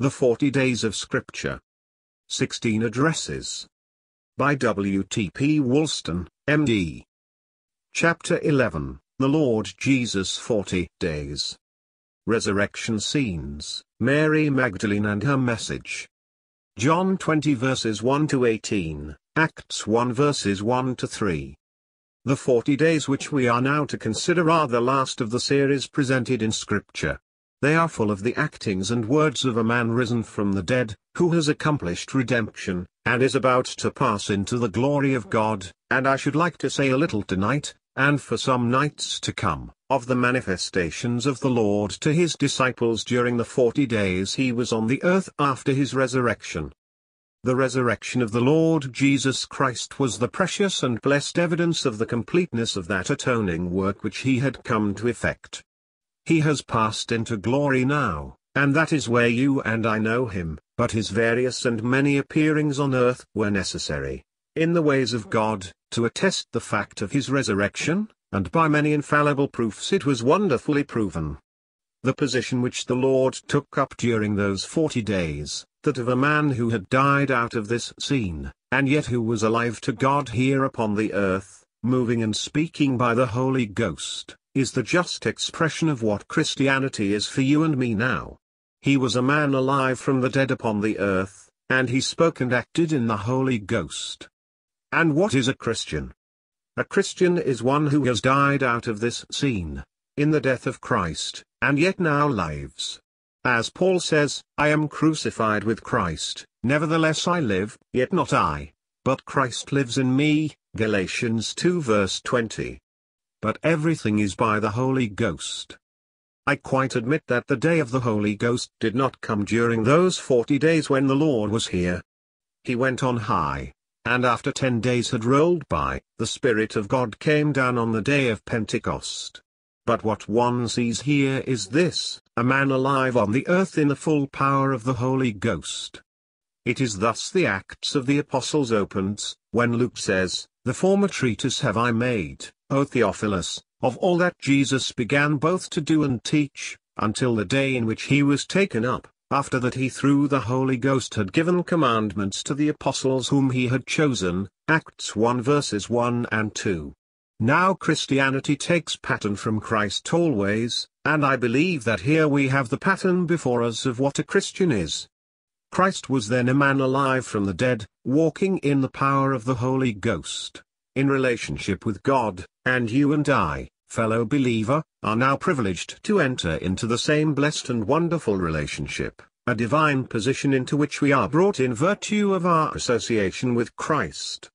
The 40 Days of Scripture. 16 Addresses. By W.T.P. Woolston, M.D. Chapter 11 The Lord Jesus 40 Days. Resurrection Scenes Mary Magdalene and Her Message. John 20 verses 1 to 18, Acts 1 verses 1 to 3. The 40 days which we are now to consider are the last of the series presented in Scripture. They are full of the actings and words of a man risen from the dead, who has accomplished redemption, and is about to pass into the glory of God, and I should like to say a little tonight, and for some nights to come, of the manifestations of the Lord to his disciples during the forty days he was on the earth after his resurrection. The resurrection of the Lord Jesus Christ was the precious and blessed evidence of the completeness of that atoning work which he had come to effect. He has passed into glory now, and that is where you and I know him, but his various and many appearings on earth were necessary, in the ways of God, to attest the fact of his resurrection, and by many infallible proofs it was wonderfully proven. The position which the Lord took up during those forty days, that of a man who had died out of this scene, and yet who was alive to God here upon the earth, moving and speaking by the Holy Ghost, is the just expression of what Christianity is for you and me now. He was a man alive from the dead upon the earth, and he spoke and acted in the Holy Ghost. And what is a Christian? A Christian is one who has died out of this scene, in the death of Christ, and yet now lives. As Paul says, I am crucified with Christ, nevertheless I live, yet not I, but Christ lives in me, Galatians 2 verse 20 but everything is by the Holy Ghost. I quite admit that the day of the Holy Ghost did not come during those forty days when the Lord was here. He went on high, and after ten days had rolled by, the Spirit of God came down on the day of Pentecost. But what one sees here is this, a man alive on the earth in the full power of the Holy Ghost. It is thus the Acts of the Apostles opens, when Luke says, The former treatise have I made, O Theophilus, of all that Jesus began both to do and teach, until the day in which he was taken up, after that he through the Holy Ghost had given commandments to the apostles whom he had chosen, Acts 1 verses 1 and 2. Now Christianity takes pattern from Christ always, and I believe that here we have the pattern before us of what a Christian is. Christ was then a man alive from the dead, walking in the power of the Holy Ghost in relationship with God, and you and I, fellow believer, are now privileged to enter into the same blessed and wonderful relationship, a divine position into which we are brought in virtue of our association with Christ.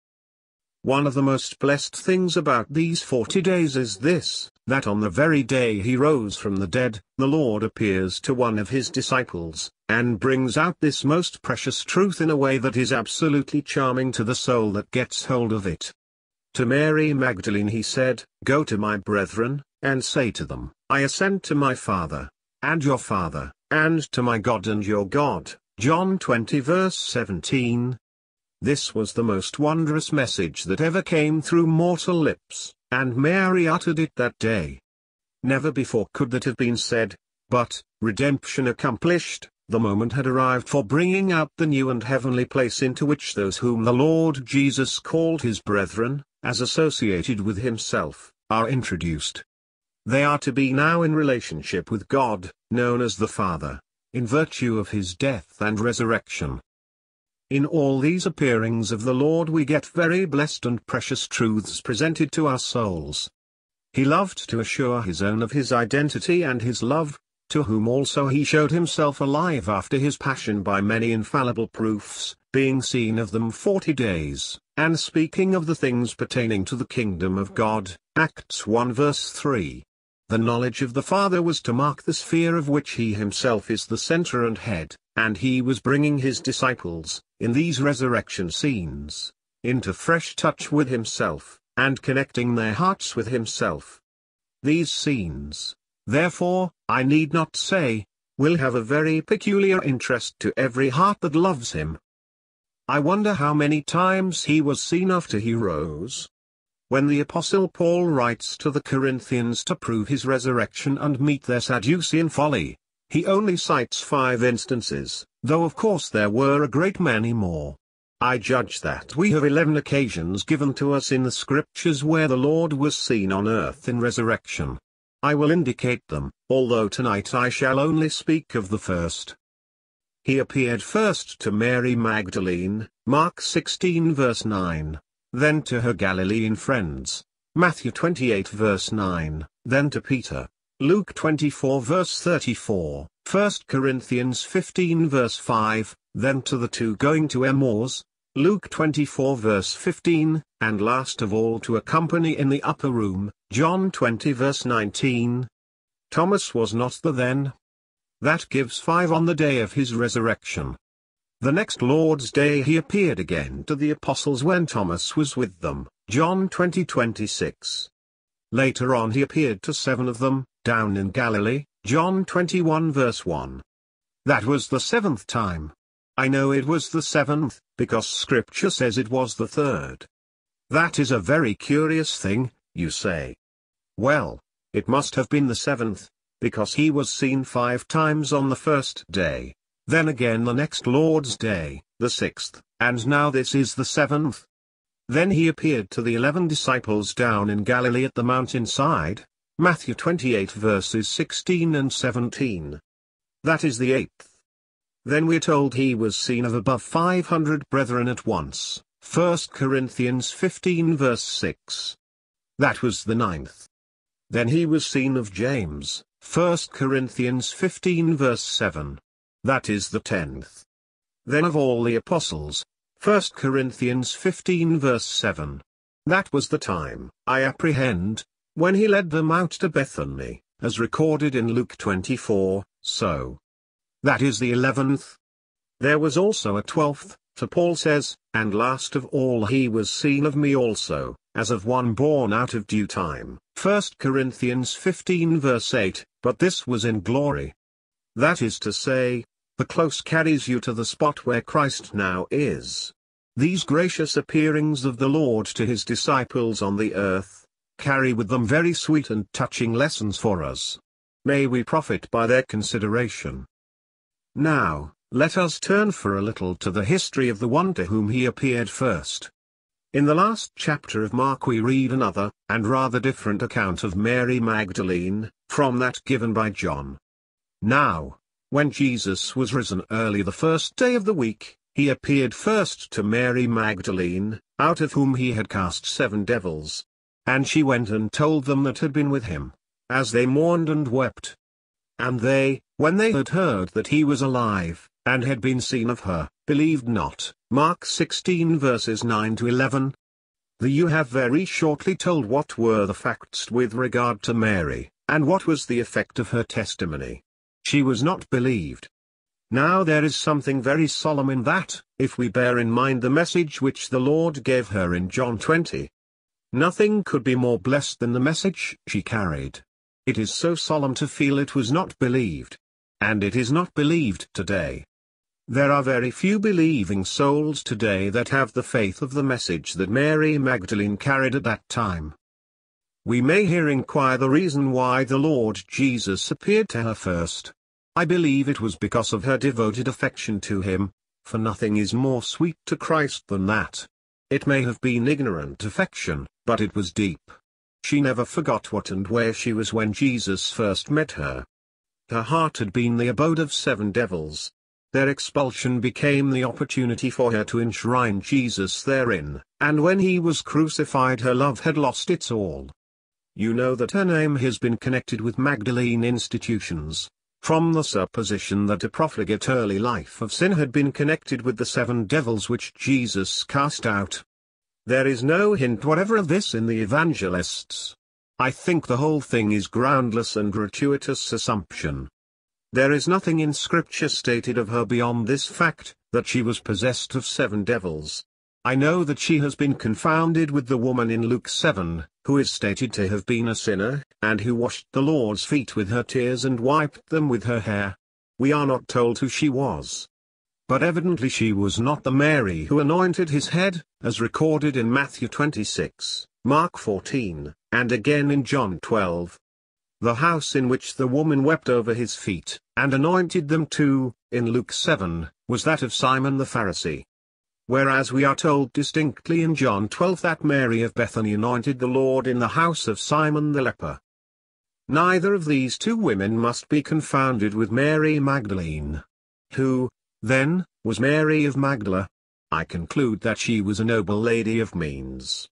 One of the most blessed things about these forty days is this, that on the very day he rose from the dead, the Lord appears to one of his disciples, and brings out this most precious truth in a way that is absolutely charming to the soul that gets hold of it. To Mary Magdalene he said, Go to my brethren, and say to them, I ascend to my Father, and your Father, and to my God and your God. John 20 verse 17. This was the most wondrous message that ever came through mortal lips, and Mary uttered it that day. Never before could that have been said, but, redemption accomplished, the moment had arrived for bringing out the new and heavenly place into which those whom the Lord Jesus called his brethren, as associated with himself, are introduced. They are to be now in relationship with God, known as the Father, in virtue of his death and resurrection. In all these appearings of the Lord we get very blessed and precious truths presented to our souls. He loved to assure his own of his identity and his love, to whom also he showed himself alive after his passion by many infallible proofs, being seen of them forty days. And speaking of the things pertaining to the kingdom of God, Acts 1 verse 3. The knowledge of the Father was to mark the sphere of which he himself is the center and head, and he was bringing his disciples, in these resurrection scenes, into fresh touch with himself, and connecting their hearts with himself. These scenes, therefore, I need not say, will have a very peculiar interest to every heart that loves him, I wonder how many times he was seen after he rose. When the Apostle Paul writes to the Corinthians to prove his resurrection and meet their Sadducean folly, he only cites five instances, though of course there were a great many more. I judge that we have eleven occasions given to us in the Scriptures where the Lord was seen on earth in resurrection. I will indicate them, although tonight I shall only speak of the first. He appeared first to Mary Magdalene, Mark 16 verse 9, then to her Galilean friends, Matthew 28 verse 9, then to Peter, Luke 24 verse 34, 1 Corinthians 15 verse 5, then to the two going to Emmaus, Luke 24 verse 15, and last of all to a company in the upper room, John 20 verse 19. Thomas was not the then, that gives five on the day of his resurrection. The next Lord's day he appeared again to the apostles when Thomas was with them, John 20 26. Later on he appeared to seven of them, down in Galilee, John 21 verse 1. That was the seventh time. I know it was the seventh, because scripture says it was the third. That is a very curious thing, you say. Well, it must have been the seventh, because he was seen five times on the first day, then again the next Lord's day, the sixth, and now this is the seventh. Then he appeared to the eleven disciples down in Galilee at the mountainside, Matthew 28 verses 16 and 17. That is the eighth. Then we're told he was seen of above 500 brethren at once, 1 Corinthians 15 verse 6. That was the ninth. Then he was seen of James, 1 Corinthians 15 verse 7. That is the tenth. Then of all the apostles, 1 Corinthians 15 verse 7. That was the time, I apprehend, when he led them out to Bethany, as recorded in Luke 24, so. That is the eleventh. There was also a twelfth, for Paul says, And last of all he was seen of me also, as of one born out of due time. 1 Corinthians 15 verse 8, but this was in glory. That is to say, the close carries you to the spot where Christ now is. These gracious appearings of the Lord to his disciples on the earth, carry with them very sweet and touching lessons for us. May we profit by their consideration. Now, let us turn for a little to the history of the one to whom he appeared first. In the last chapter of Mark we read another, and rather different account of Mary Magdalene, from that given by John. Now, when Jesus was risen early the first day of the week, he appeared first to Mary Magdalene, out of whom he had cast seven devils. And she went and told them that had been with him, as they mourned and wept. And they, when they had heard that he was alive, and had been seen of her, believed not. Mark 16 verses 9 to 11. The you have very shortly told what were the facts with regard to Mary, and what was the effect of her testimony. She was not believed. Now there is something very solemn in that, if we bear in mind the message which the Lord gave her in John 20. Nothing could be more blessed than the message she carried. It is so solemn to feel it was not believed. And it is not believed today. There are very few believing souls today that have the faith of the message that Mary Magdalene carried at that time. We may here inquire the reason why the Lord Jesus appeared to her first. I believe it was because of her devoted affection to him, for nothing is more sweet to Christ than that. It may have been ignorant affection, but it was deep. She never forgot what and where she was when Jesus first met her. Her heart had been the abode of seven devils, their expulsion became the opportunity for her to enshrine Jesus therein, and when he was crucified her love had lost its all. You know that her name has been connected with Magdalene institutions, from the supposition that a profligate early life of sin had been connected with the seven devils which Jesus cast out. There is no hint whatever of this in the evangelists. I think the whole thing is groundless and gratuitous assumption. There is nothing in scripture stated of her beyond this fact, that she was possessed of seven devils. I know that she has been confounded with the woman in Luke 7, who is stated to have been a sinner, and who washed the Lord's feet with her tears and wiped them with her hair. We are not told who she was. But evidently she was not the Mary who anointed his head, as recorded in Matthew 26, Mark 14, and again in John 12 the house in which the woman wept over his feet, and anointed them too, in Luke 7, was that of Simon the Pharisee. Whereas we are told distinctly in John 12 that Mary of Bethany anointed the Lord in the house of Simon the leper. Neither of these two women must be confounded with Mary Magdalene. Who, then, was Mary of Magdala? I conclude that she was a noble lady of means,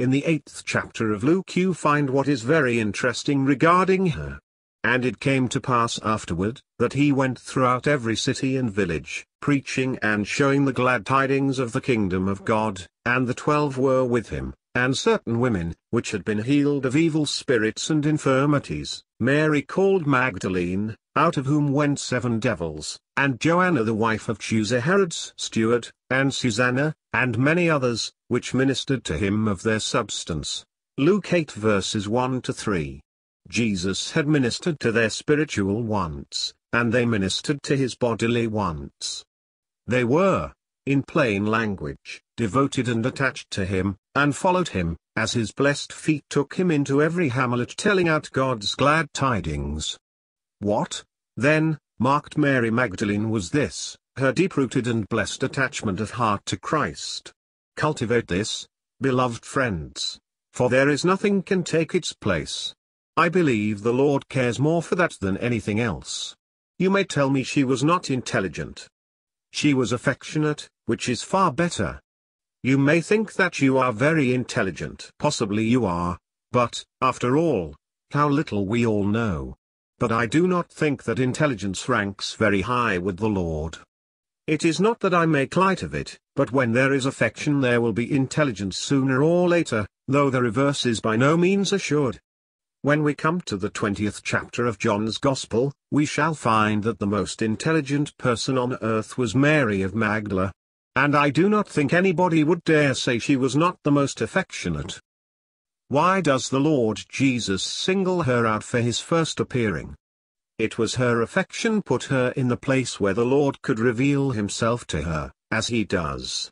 in the eighth chapter of Luke you find what is very interesting regarding her. And it came to pass afterward, that he went throughout every city and village, preaching and showing the glad tidings of the kingdom of God, and the twelve were with him, and certain women, which had been healed of evil spirits and infirmities, Mary called Magdalene, out of whom went seven devils, and Joanna the wife of Chusa Herod's steward, and Susanna, and many others, which ministered to him of their substance. Luke 8 verses 1 to 3. Jesus had ministered to their spiritual wants, and they ministered to his bodily wants. They were, in plain language, devoted and attached to him, and followed him, as his blessed feet took him into every hamlet telling out God's glad tidings. What, then, marked Mary Magdalene was this, her deep-rooted and blessed attachment of heart to Christ. Cultivate this, beloved friends, for there is nothing can take its place. I believe the Lord cares more for that than anything else. You may tell me she was not intelligent. She was affectionate, which is far better. You may think that you are very intelligent. Possibly you are, but, after all, how little we all know. But I do not think that intelligence ranks very high with the Lord. It is not that I make light of it, but when there is affection there will be intelligence sooner or later, though the reverse is by no means assured. When we come to the 20th chapter of John's Gospel, we shall find that the most intelligent person on earth was Mary of Magdala. And I do not think anybody would dare say she was not the most affectionate. Why does the Lord Jesus single her out for his first appearing? It was her affection put her in the place where the Lord could reveal himself to her, as he does.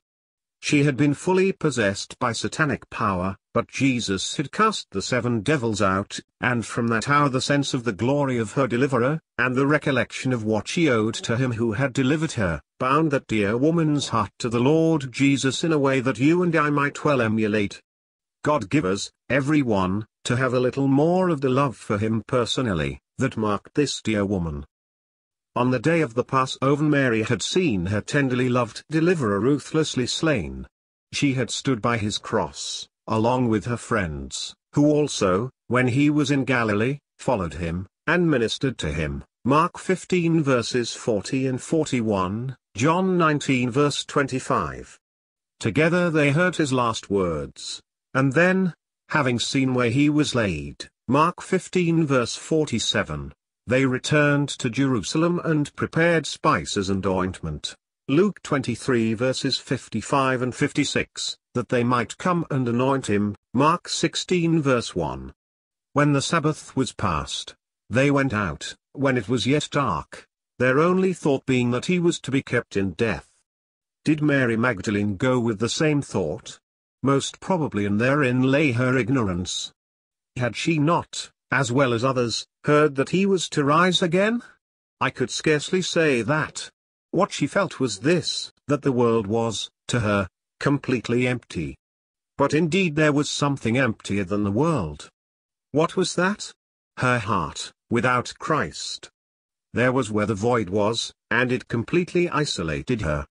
She had been fully possessed by satanic power, but Jesus had cast the seven devils out, and from that hour the sense of the glory of her deliverer, and the recollection of what she owed to him who had delivered her, bound that dear woman's heart to the Lord Jesus in a way that you and I might well emulate. God give us, every one, to have a little more of the love for him personally that marked this dear woman. On the day of the Passover Mary had seen her tenderly loved deliverer ruthlessly slain. She had stood by his cross, along with her friends, who also, when he was in Galilee, followed him, and ministered to him. Mark 15 verses 40 and 41, John 19 verse 25. Together they heard his last words, and then, having seen where he was laid, Mark 15 verse 47. They returned to Jerusalem and prepared spices and ointment. Luke 23 verses 55 and 56, that they might come and anoint him. Mark 16 verse 1. When the Sabbath was past, they went out, when it was yet dark, their only thought being that he was to be kept in death. Did Mary Magdalene go with the same thought? Most probably and therein lay her ignorance, had she not, as well as others, heard that he was to rise again? I could scarcely say that. What she felt was this, that the world was, to her, completely empty. But indeed there was something emptier than the world. What was that? Her heart, without Christ. There was where the void was, and it completely isolated her.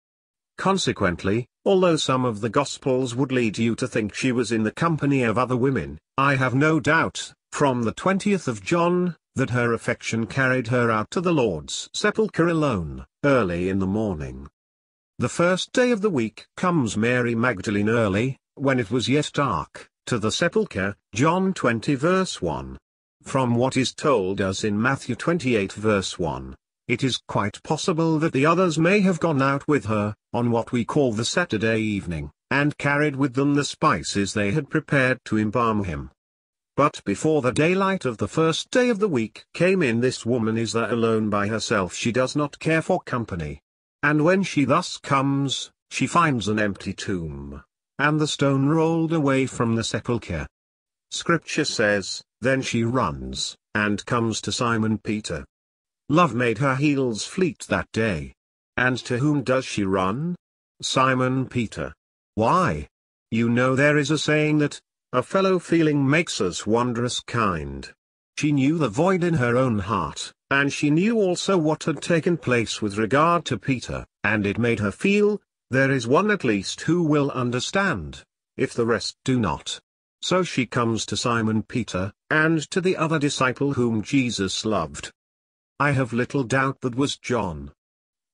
Consequently, Although some of the Gospels would lead you to think she was in the company of other women, I have no doubt, from the 20th of John, that her affection carried her out to the Lord's sepulchre alone, early in the morning. The first day of the week comes Mary Magdalene early, when it was yet dark, to the sepulchre, John 20 verse 1. From what is told us in Matthew 28 verse 1, it is quite possible that the others may have gone out with her, on what we call the Saturday evening, and carried with them the spices they had prepared to embalm him. But before the daylight of the first day of the week came in this woman is there alone by herself she does not care for company. And when she thus comes, she finds an empty tomb, and the stone rolled away from the sepulchre. Scripture says, then she runs, and comes to Simon Peter, Love made her heels fleet that day. And to whom does she run? Simon Peter. Why? You know there is a saying that, a fellow feeling makes us wondrous kind. She knew the void in her own heart, and she knew also what had taken place with regard to Peter, and it made her feel, there is one at least who will understand, if the rest do not. So she comes to Simon Peter, and to the other disciple whom Jesus loved, I have little doubt that was John.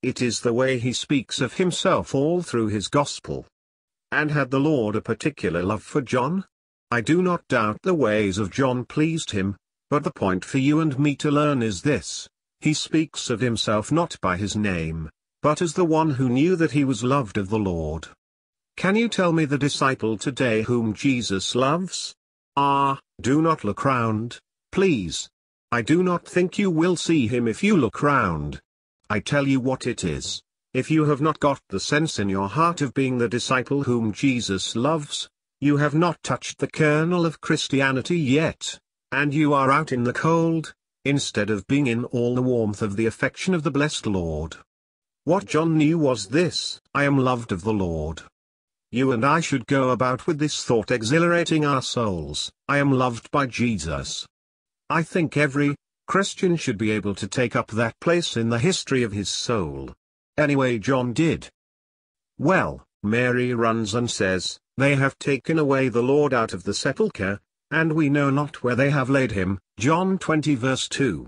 It is the way he speaks of himself all through his gospel. And had the Lord a particular love for John? I do not doubt the ways of John pleased him, but the point for you and me to learn is this, he speaks of himself not by his name, but as the one who knew that he was loved of the Lord. Can you tell me the disciple today whom Jesus loves? Ah, do not look round, please, I do not think you will see him if you look round. I tell you what it is, if you have not got the sense in your heart of being the disciple whom Jesus loves, you have not touched the kernel of Christianity yet, and you are out in the cold, instead of being in all the warmth of the affection of the blessed Lord. What John knew was this, I am loved of the Lord. You and I should go about with this thought exhilarating our souls, I am loved by Jesus. I think every Christian should be able to take up that place in the history of his soul. Anyway John did. Well, Mary runs and says, They have taken away the Lord out of the sepulchre, and we know not where they have laid him. John 20 verse 2.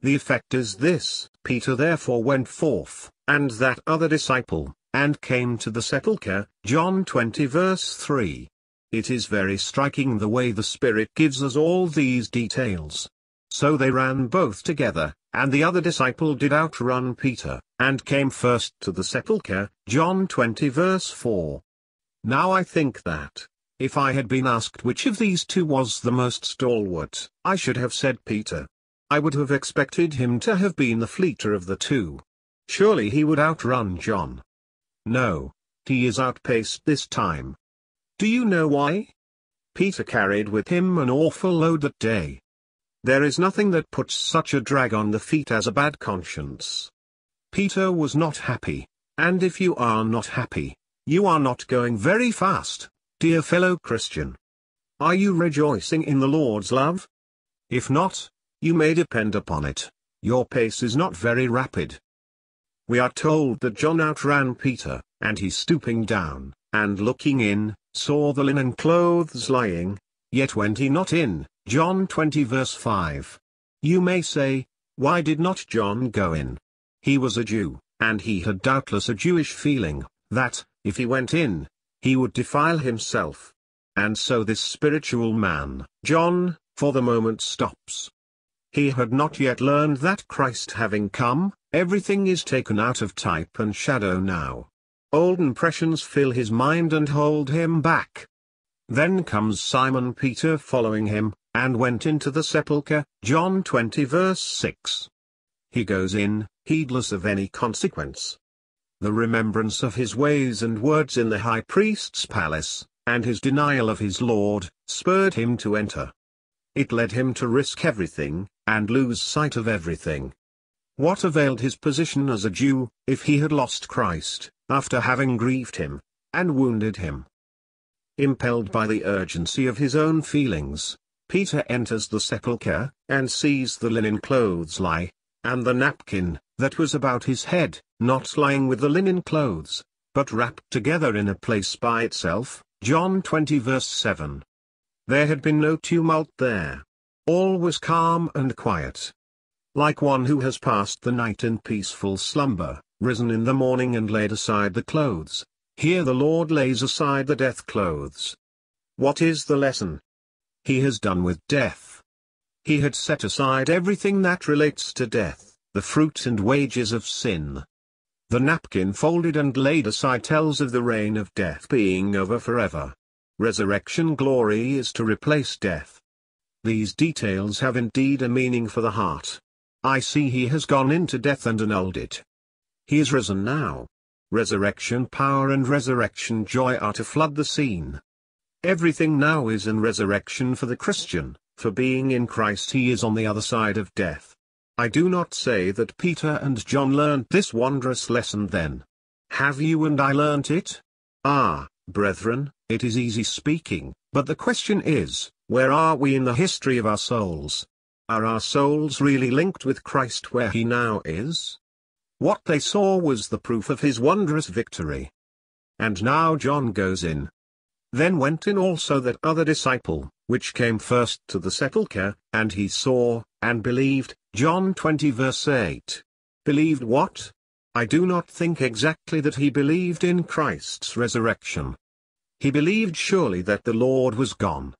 The effect is this, Peter therefore went forth, and that other disciple, and came to the sepulchre, John 20 verse 3. It is very striking the way the Spirit gives us all these details. So they ran both together, and the other disciple did outrun Peter, and came first to the sepulchre, John 20 verse 4. Now I think that, if I had been asked which of these two was the most stalwart, I should have said Peter. I would have expected him to have been the fleeter of the two. Surely he would outrun John. No, he is outpaced this time. Do you know why? Peter carried with him an awful load that day. There is nothing that puts such a drag on the feet as a bad conscience. Peter was not happy, and if you are not happy, you are not going very fast, dear fellow Christian. Are you rejoicing in the Lord's love? If not, you may depend upon it, your pace is not very rapid. We are told that John outran Peter, and he stooping down, and looking in, saw the linen clothes lying, yet went he not in. John 20 verse 5. You may say, why did not John go in? He was a Jew, and he had doubtless a Jewish feeling, that, if he went in, he would defile himself. And so this spiritual man, John, for the moment stops. He had not yet learned that Christ having come, everything is taken out of type and shadow now. Old impressions fill his mind and hold him back. Then comes Simon Peter following him, and went into the sepulchre, John 20 verse 6. He goes in, heedless of any consequence. The remembrance of his ways and words in the high priest's palace, and his denial of his Lord, spurred him to enter. It led him to risk everything, and lose sight of everything. What availed his position as a Jew, if he had lost Christ, after having grieved him, and wounded him? Impelled by the urgency of his own feelings, Peter enters the sepulchre, and sees the linen clothes lie, and the napkin, that was about his head, not lying with the linen clothes, but wrapped together in a place by itself, John 20 verse 7. There had been no tumult there. All was calm and quiet like one who has passed the night in peaceful slumber, risen in the morning and laid aside the clothes. Here the Lord lays aside the death clothes. What is the lesson? He has done with death. He had set aside everything that relates to death, the fruit and wages of sin. The napkin folded and laid aside tells of the reign of death being over forever. Resurrection glory is to replace death. These details have indeed a meaning for the heart. I see he has gone into death and annulled it. He is risen now. Resurrection power and resurrection joy are to flood the scene. Everything now is in resurrection for the Christian, for being in Christ he is on the other side of death. I do not say that Peter and John learnt this wondrous lesson then. Have you and I learnt it? Ah, brethren, it is easy speaking, but the question is, where are we in the history of our souls? Are our souls really linked with Christ where he now is? What they saw was the proof of his wondrous victory. And now John goes in. Then went in also that other disciple, which came first to the sepulchre, and he saw, and believed, John 20 verse 8. Believed what? I do not think exactly that he believed in Christ's resurrection. He believed surely that the Lord was gone,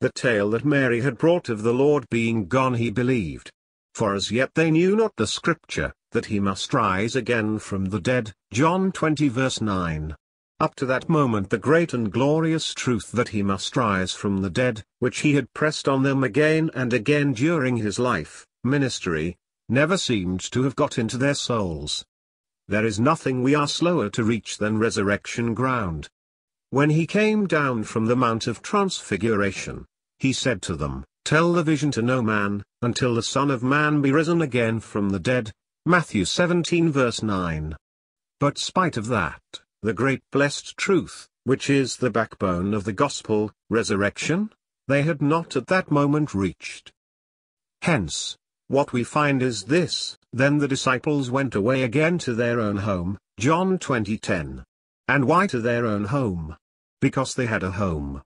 the tale that Mary had brought of the Lord being gone he believed. For as yet they knew not the scripture, that he must rise again from the dead, John 20 verse 9. Up to that moment the great and glorious truth that he must rise from the dead, which he had pressed on them again and again during his life, ministry, never seemed to have got into their souls. There is nothing we are slower to reach than resurrection ground. When he came down from the Mount of Transfiguration, he said to them, Tell the vision to no man, until the Son of Man be risen again from the dead. Matthew 17 verse 9. But spite of that, the great blessed truth, which is the backbone of the gospel, resurrection, they had not at that moment reached. Hence, what we find is this, then the disciples went away again to their own home, John 20:10. And why to their own home? Because they had a home.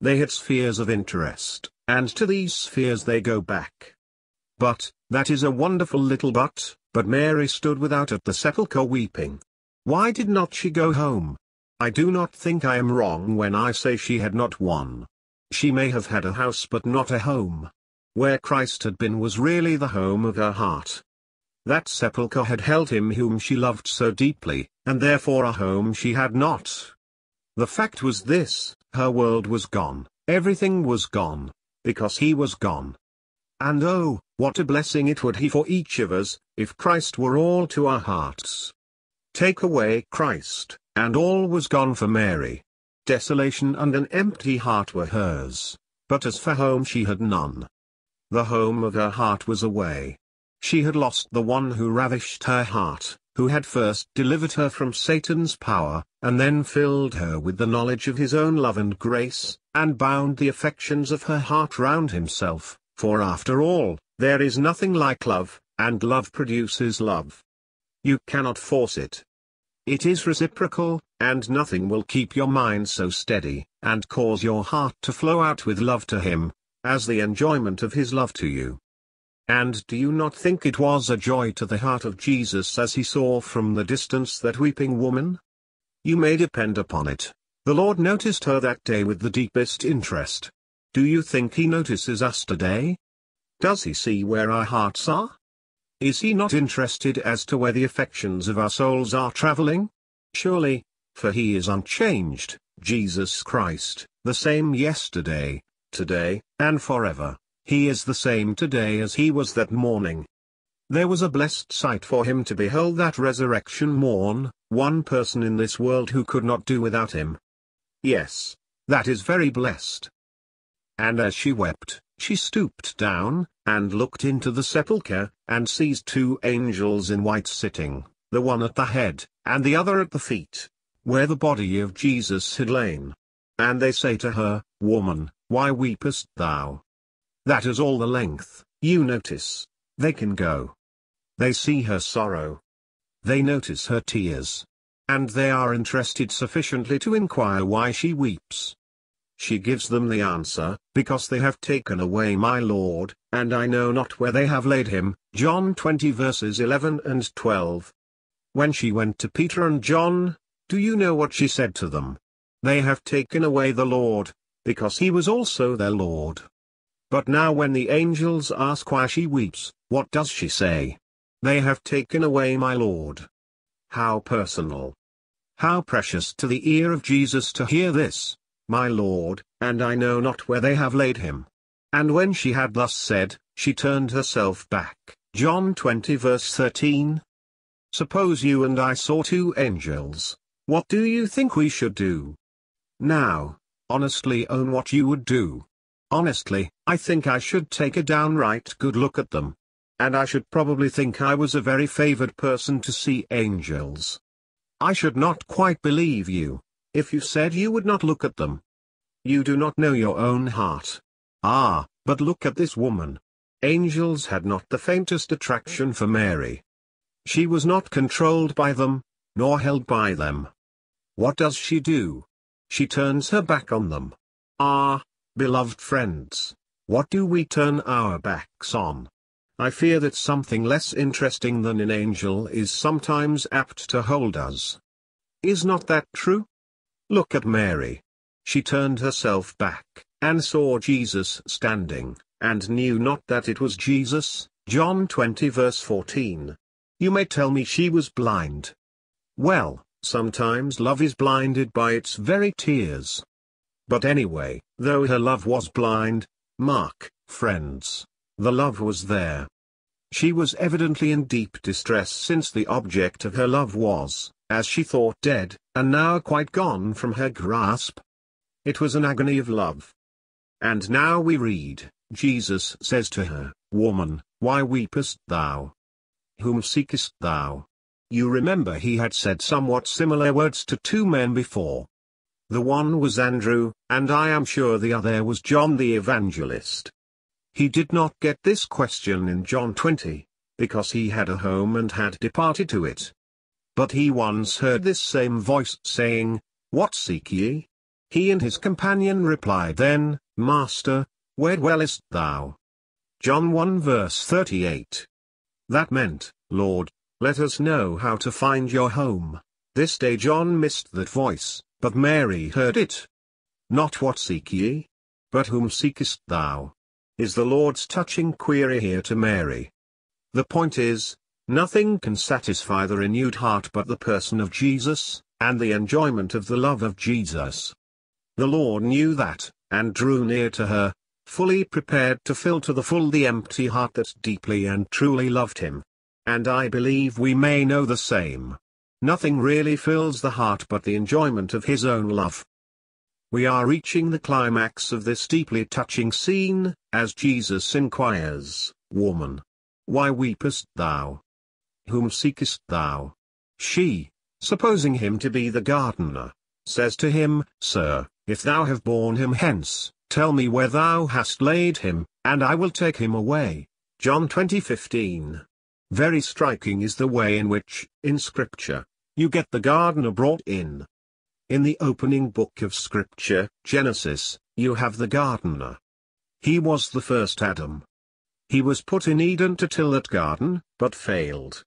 They had spheres of interest, and to these spheres they go back. But, that is a wonderful little but, but Mary stood without at the sepulchre weeping. Why did not she go home? I do not think I am wrong when I say she had not one. She may have had a house but not a home. Where Christ had been was really the home of her heart. That sepulchre had held him whom she loved so deeply, and therefore a home she had not. The fact was this, her world was gone, everything was gone, because he was gone. And oh, what a blessing it would be for each of us, if Christ were all to our hearts. Take away Christ, and all was gone for Mary. Desolation and an empty heart were hers, but as for home she had none. The home of her heart was away. She had lost the one who ravished her heart, who had first delivered her from Satan's power, and then filled her with the knowledge of his own love and grace, and bound the affections of her heart round himself, for after all, there is nothing like love, and love produces love. You cannot force it. It is reciprocal, and nothing will keep your mind so steady, and cause your heart to flow out with love to him, as the enjoyment of his love to you. And do you not think it was a joy to the heart of Jesus as he saw from the distance that weeping woman? You may depend upon it, the Lord noticed her that day with the deepest interest. Do you think he notices us today? Does he see where our hearts are? Is he not interested as to where the affections of our souls are traveling? Surely, for he is unchanged, Jesus Christ, the same yesterday, today, and forever. He is the same today as he was that morning. There was a blessed sight for him to behold that resurrection morn, one person in this world who could not do without him. Yes, that is very blessed. And as she wept, she stooped down, and looked into the sepulchre, and sees two angels in white sitting, the one at the head, and the other at the feet, where the body of Jesus had lain. And they say to her, Woman, why weepest thou? That is all the length, you notice. They can go. They see her sorrow. They notice her tears. And they are interested sufficiently to inquire why she weeps. She gives them the answer, Because they have taken away my Lord, and I know not where they have laid him. John 20 verses 11 and 12. When she went to Peter and John, do you know what she said to them? They have taken away the Lord, because he was also their Lord. But now when the angels ask why she weeps, what does she say? They have taken away my Lord. How personal. How precious to the ear of Jesus to hear this, my Lord, and I know not where they have laid him. And when she had thus said, she turned herself back. John 20 verse 13. Suppose you and I saw two angels. What do you think we should do? Now, honestly own what you would do. Honestly, I think I should take a downright good look at them. And I should probably think I was a very favored person to see angels. I should not quite believe you, if you said you would not look at them. You do not know your own heart. Ah, but look at this woman. Angels had not the faintest attraction for Mary. She was not controlled by them, nor held by them. What does she do? She turns her back on them. Ah, Beloved friends, what do we turn our backs on? I fear that something less interesting than an angel is sometimes apt to hold us. Is not that true? Look at Mary. She turned herself back, and saw Jesus standing, and knew not that it was Jesus, John 20 verse 14. You may tell me she was blind. Well, sometimes love is blinded by its very tears. But anyway, though her love was blind, Mark, friends, the love was there. She was evidently in deep distress since the object of her love was, as she thought dead, and now quite gone from her grasp. It was an agony of love. And now we read, Jesus says to her, Woman, why weepest thou? Whom seekest thou? You remember he had said somewhat similar words to two men before. The one was Andrew, and I am sure the other was John the Evangelist. He did not get this question in John 20, because he had a home and had departed to it. But he once heard this same voice saying, What seek ye? He and his companion replied then, Master, where dwellest thou? John 1 verse 38. That meant, Lord, let us know how to find your home. This day John missed that voice, but Mary heard it. Not what seek ye? But whom seekest thou? Is the Lord's touching query here to Mary. The point is, nothing can satisfy the renewed heart but the person of Jesus, and the enjoyment of the love of Jesus. The Lord knew that, and drew near to her, fully prepared to fill to the full the empty heart that deeply and truly loved him. And I believe we may know the same. Nothing really fills the heart but the enjoyment of his own love. We are reaching the climax of this deeply touching scene, as Jesus inquires, Woman, why weepest thou? Whom seekest thou? She, supposing him to be the gardener, says to him, Sir, if thou have borne him hence, tell me where thou hast laid him, and I will take him away. John 20:15. Very striking is the way in which, in Scripture, you get the gardener brought in. In the opening book of Scripture, Genesis, you have the gardener. He was the first Adam. He was put in Eden to till that garden, but failed.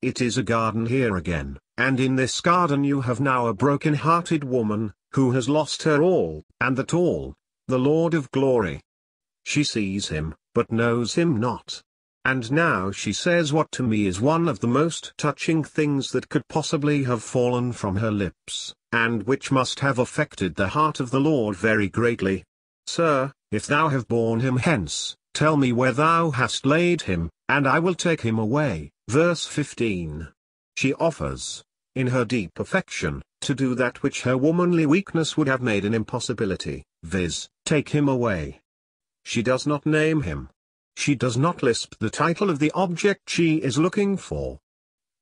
It is a garden here again, and in this garden you have now a broken-hearted woman, who has lost her all, and that all, the Lord of glory. She sees him, but knows him not. And now she says what to me is one of the most touching things that could possibly have fallen from her lips, and which must have affected the heart of the Lord very greatly. Sir, if thou have borne him hence, tell me where thou hast laid him, and I will take him away. Verse 15. She offers, in her deep affection, to do that which her womanly weakness would have made an impossibility, viz., take him away. She does not name him, she does not lisp the title of the object she is looking for.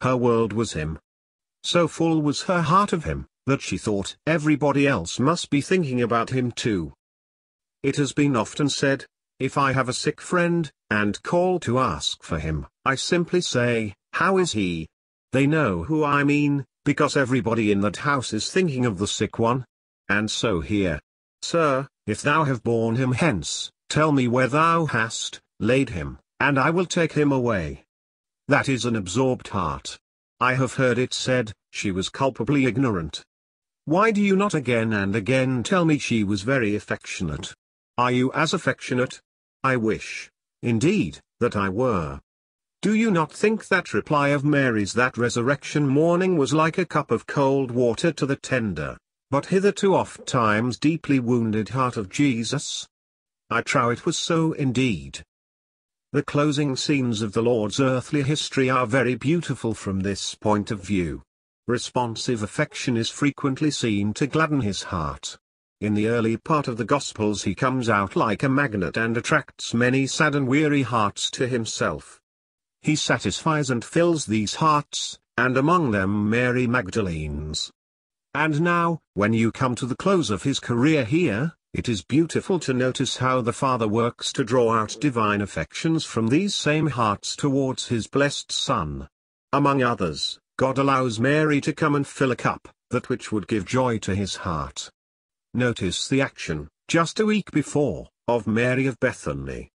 Her world was him. So full was her heart of him, that she thought everybody else must be thinking about him too. It has been often said, if I have a sick friend, and call to ask for him, I simply say, how is he? They know who I mean, because everybody in that house is thinking of the sick one. And so here. Sir, if thou have borne him hence, tell me where thou hast, laid him, and I will take him away. That is an absorbed heart. I have heard it said, she was culpably ignorant. Why do you not again and again tell me she was very affectionate? Are you as affectionate? I wish, indeed, that I were. Do you not think that reply of Mary's that resurrection morning was like a cup of cold water to the tender, but hitherto oft times deeply wounded heart of Jesus? I trow it was so indeed. The closing scenes of the Lord's earthly history are very beautiful from this point of view. Responsive affection is frequently seen to gladden his heart. In the early part of the Gospels he comes out like a magnet and attracts many sad and weary hearts to himself. He satisfies and fills these hearts, and among them Mary Magdalene's. And now, when you come to the close of his career here, it is beautiful to notice how the Father works to draw out divine affections from these same hearts towards his blessed Son. Among others, God allows Mary to come and fill a cup, that which would give joy to his heart. Notice the action, just a week before, of Mary of Bethany.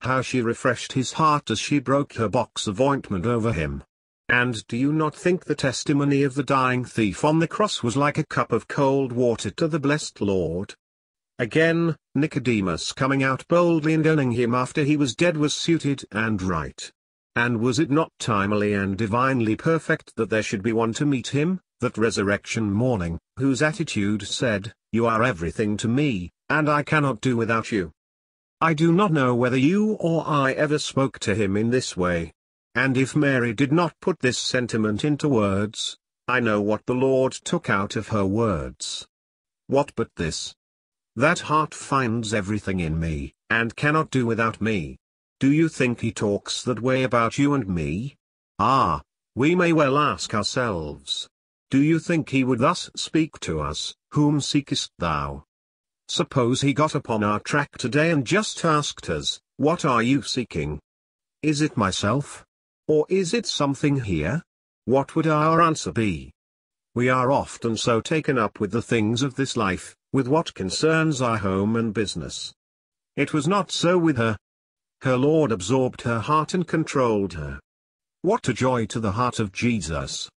How she refreshed his heart as she broke her box of ointment over him. And do you not think the testimony of the dying thief on the cross was like a cup of cold water to the blessed Lord? Again, Nicodemus coming out boldly and owning him after he was dead was suited and right. And was it not timely and divinely perfect that there should be one to meet him, that resurrection morning, whose attitude said, You are everything to me, and I cannot do without you. I do not know whether you or I ever spoke to him in this way. And if Mary did not put this sentiment into words, I know what the Lord took out of her words. What but this? That heart finds everything in me, and cannot do without me. Do you think he talks that way about you and me? Ah, we may well ask ourselves. Do you think he would thus speak to us, Whom seekest thou? Suppose he got upon our track today and just asked us, What are you seeking? Is it myself? Or is it something here? What would our answer be? We are often so taken up with the things of this life, with what concerns our home and business. It was not so with her. Her Lord absorbed her heart and controlled her. What a joy to the heart of Jesus!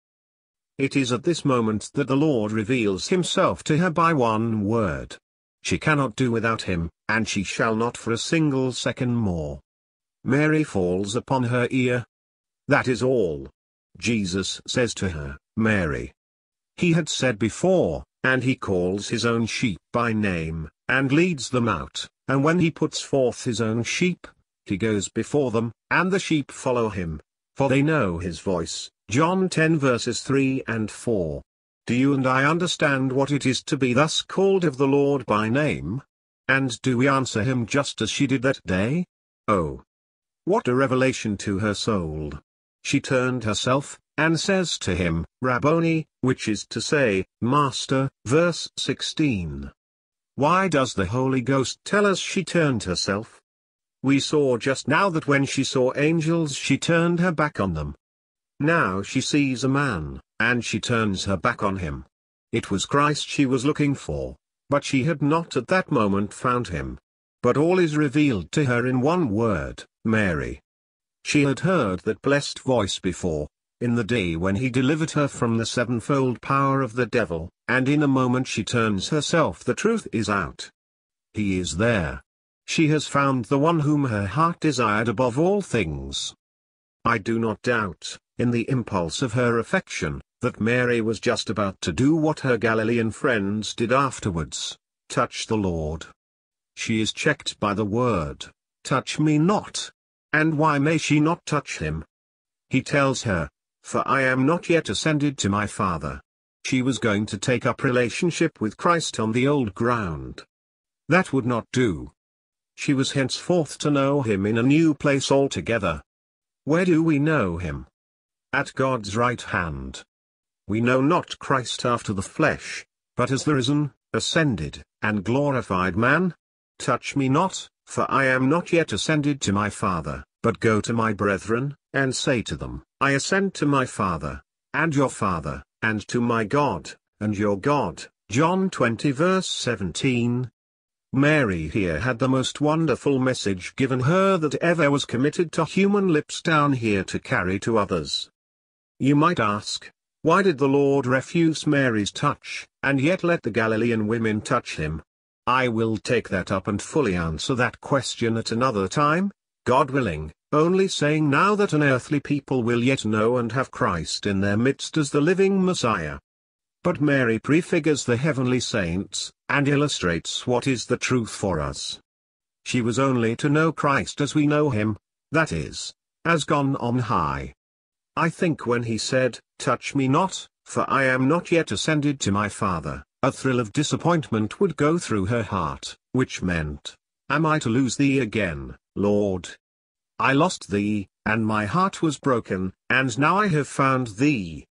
It is at this moment that the Lord reveals himself to her by one word. She cannot do without him, and she shall not for a single second more. Mary falls upon her ear. That is all. Jesus says to her, Mary. He had said before, and he calls his own sheep by name, and leads them out, and when he puts forth his own sheep, he goes before them, and the sheep follow him, for they know his voice. John 10 verses 3 and 4. Do you and I understand what it is to be thus called of the Lord by name? And do we answer him just as she did that day? Oh! What a revelation to her soul! She turned herself, and says to him, Rabboni, which is to say, Master, verse 16. Why does the Holy Ghost tell us she turned herself? We saw just now that when she saw angels she turned her back on them. Now she sees a man, and she turns her back on him. It was Christ she was looking for, but she had not at that moment found him. But all is revealed to her in one word, Mary. She had heard that blessed voice before, in the day when he delivered her from the sevenfold power of the devil, and in a moment she turns herself the truth is out. He is there. She has found the one whom her heart desired above all things. I do not doubt, in the impulse of her affection, that Mary was just about to do what her Galilean friends did afterwards, touch the Lord. She is checked by the word, touch me not. And why may she not touch him? He tells her, for I am not yet ascended to my Father. She was going to take up relationship with Christ on the old ground. That would not do. She was henceforth to know him in a new place altogether. Where do we know him? At God's right hand. We know not Christ after the flesh, but as the risen, ascended, and glorified man. Touch me not, for I am not yet ascended to my Father, but go to my brethren, and say to them, I ascend to my Father, and your Father, and to my God, and your God. John 20 verse 17. Mary here had the most wonderful message given her that ever was committed to human lips down here to carry to others. You might ask, why did the Lord refuse Mary's touch, and yet let the Galilean women touch him? I will take that up and fully answer that question at another time, God willing, only saying now that an earthly people will yet know and have Christ in their midst as the living Messiah. But Mary prefigures the heavenly saints, and illustrates what is the truth for us. She was only to know Christ as we know him, that is, as gone on high. I think when he said, Touch me not, for I am not yet ascended to my Father, a thrill of disappointment would go through her heart, which meant, Am I to lose thee again, Lord? I lost thee, and my heart was broken, and now I have found thee.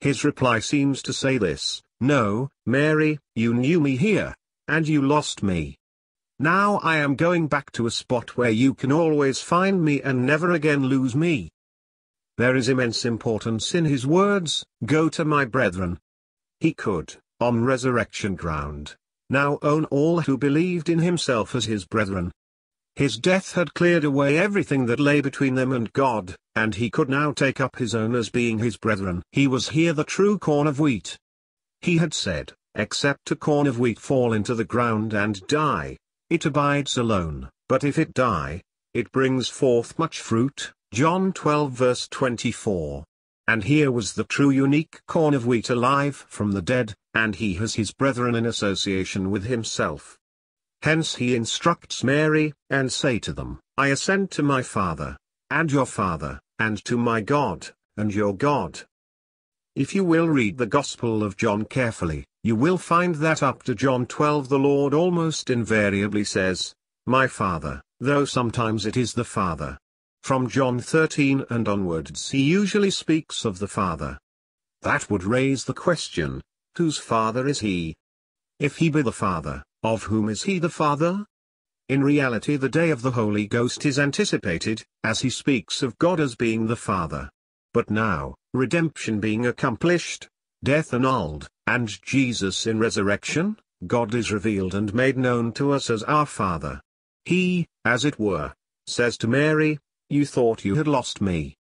His reply seems to say this, No, Mary, you knew me here, and you lost me. Now I am going back to a spot where you can always find me and never again lose me. There is immense importance in his words, Go to my brethren. He could, on resurrection ground, now own all who believed in himself as his brethren. His death had cleared away everything that lay between them and God, and he could now take up his own as being his brethren. He was here the true corn of wheat. He had said, Except a corn of wheat fall into the ground and die, it abides alone, but if it die, it brings forth much fruit. John 12 verse 24. And here was the true unique corn of wheat alive from the dead, and he has his brethren in association with himself. Hence he instructs Mary, and say to them, I ascend to my Father, and your Father, and to my God, and your God. If you will read the Gospel of John carefully, you will find that up to John 12 the Lord almost invariably says, My Father, though sometimes it is the Father. From John 13 and onwards he usually speaks of the Father. That would raise the question, whose Father is he? If he be the Father, of whom is he the Father? In reality the day of the Holy Ghost is anticipated, as he speaks of God as being the Father. But now, redemption being accomplished, death annulled, and Jesus in resurrection, God is revealed and made known to us as our Father. He, as it were, says to Mary, You thought you had lost me.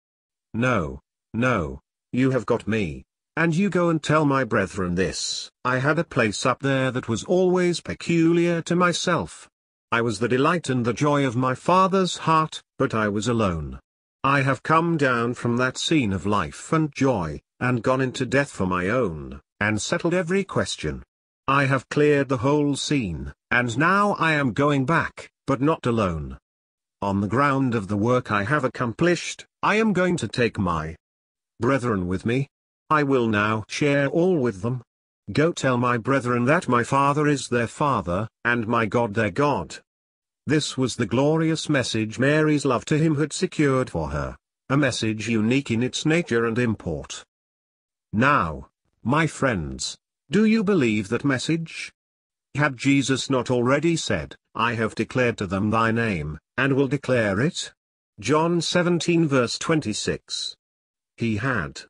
No, no, you have got me. And you go and tell my brethren this, I had a place up there that was always peculiar to myself. I was the delight and the joy of my father's heart, but I was alone. I have come down from that scene of life and joy, and gone into death for my own, and settled every question. I have cleared the whole scene, and now I am going back, but not alone. On the ground of the work I have accomplished, I am going to take my brethren with me, I will now share all with them. Go tell my brethren that my Father is their Father, and my God their God. This was the glorious message Mary's love to him had secured for her, a message unique in its nature and import. Now, my friends, do you believe that message? Had Jesus not already said, I have declared to them thy name, and will declare it? John 17 verse 26. He had.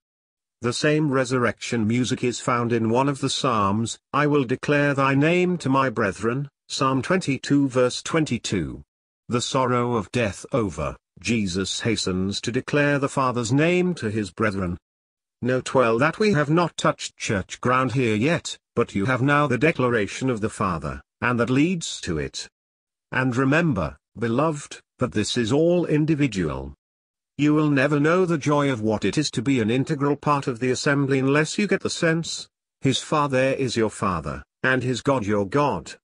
The same resurrection music is found in one of the Psalms, I will declare thy name to my brethren, Psalm 22 verse 22. The sorrow of death over, Jesus hastens to declare the Father's name to his brethren. Note well that we have not touched church ground here yet, but you have now the declaration of the Father, and that leads to it. And remember, beloved, that this is all individual. You will never know the joy of what it is to be an integral part of the assembly unless you get the sense, His Father is your Father, and His God your God.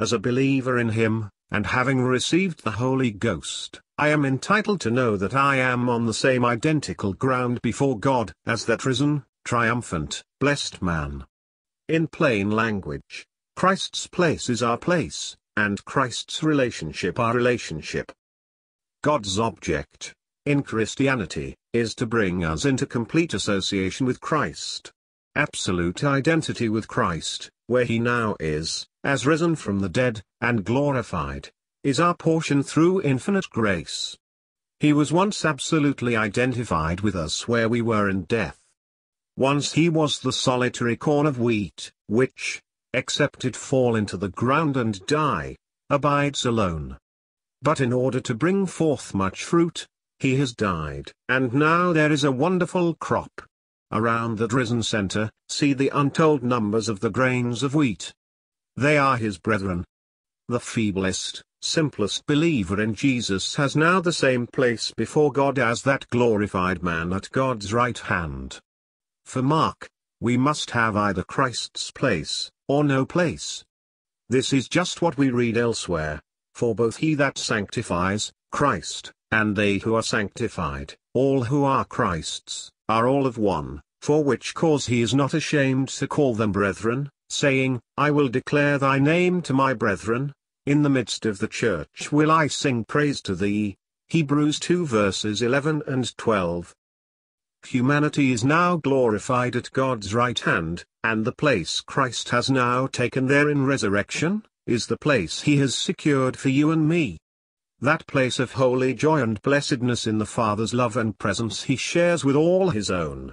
As a believer in Him, and having received the Holy Ghost, I am entitled to know that I am on the same identical ground before God as that risen, triumphant, blessed man. In plain language, Christ's place is our place, and Christ's relationship our relationship. God's object, in Christianity, is to bring us into complete association with Christ. Absolute identity with Christ, where he now is, as risen from the dead, and glorified, is our portion through infinite grace. He was once absolutely identified with us where we were in death. Once he was the solitary corn of wheat, which, except it fall into the ground and die, abides alone. But in order to bring forth much fruit, he has died, and now there is a wonderful crop. Around the risen Center, see the untold numbers of the grains of wheat. They are his brethren. The feeblest, simplest believer in Jesus has now the same place before God as that glorified man at God's right hand. For Mark, we must have either Christ's place, or no place. This is just what we read elsewhere, for both he that sanctifies, Christ, and they who are sanctified, all who are Christ's, are all of one, for which cause he is not ashamed to call them brethren, saying, I will declare thy name to my brethren, in the midst of the church will I sing praise to thee. Hebrews 2 verses 11 and 12. Humanity is now glorified at God's right hand, and the place Christ has now taken there in resurrection, is the place he has secured for you and me that place of holy joy and blessedness in the Father's love and presence he shares with all his own.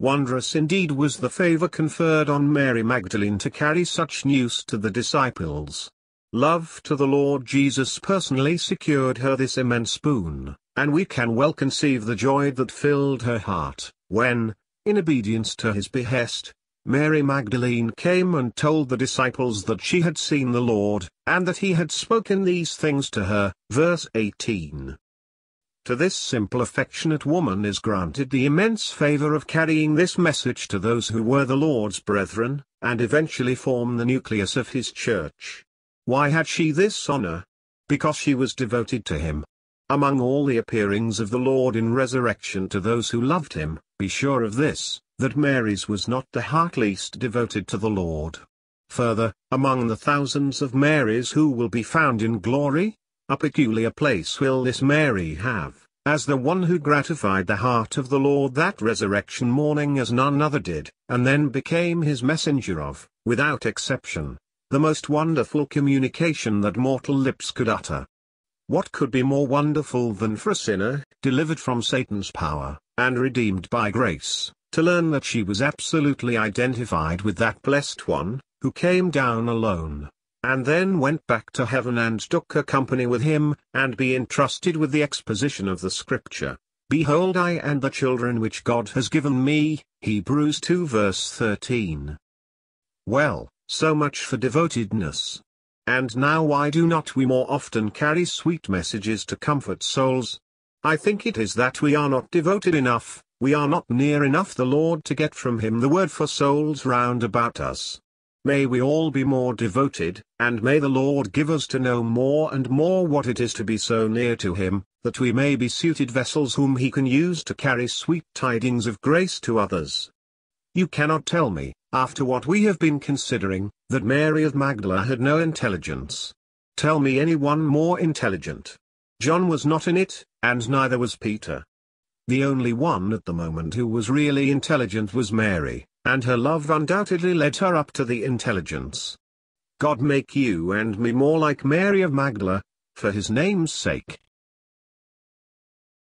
Wondrous indeed was the favor conferred on Mary Magdalene to carry such news to the disciples. Love to the Lord Jesus personally secured her this immense boon, and we can well conceive the joy that filled her heart, when, in obedience to his behest, Mary Magdalene came and told the disciples that she had seen the Lord, and that he had spoken these things to her. Verse 18. To this simple affectionate woman is granted the immense favor of carrying this message to those who were the Lord's brethren, and eventually form the nucleus of his church. Why had she this honor? Because she was devoted to him among all the appearings of the Lord in resurrection to those who loved him, be sure of this, that Mary's was not the heart least devoted to the Lord. Further, among the thousands of Marys who will be found in glory, a peculiar place will this Mary have, as the one who gratified the heart of the Lord that resurrection morning as none other did, and then became his messenger of, without exception, the most wonderful communication that mortal lips could utter. What could be more wonderful than for a sinner, delivered from Satan's power, and redeemed by grace, to learn that she was absolutely identified with that blessed one, who came down alone, and then went back to heaven and took her company with him, and be entrusted with the exposition of the scripture. Behold I and the children which God has given me, Hebrews 2 verse 13. Well, so much for devotedness. And now why do not we more often carry sweet messages to comfort souls? I think it is that we are not devoted enough, we are not near enough the Lord to get from him the word for souls round about us. May we all be more devoted, and may the Lord give us to know more and more what it is to be so near to Him, that we may be suited vessels whom He can use to carry sweet tidings of grace to others. You cannot tell me, after what we have been considering, that Mary of Magdala had no intelligence. Tell me anyone more intelligent. John was not in it, and neither was Peter. The only one at the moment who was really intelligent was Mary, and her love undoubtedly led her up to the intelligence. God make you and me more like Mary of Magdala, for his name's sake.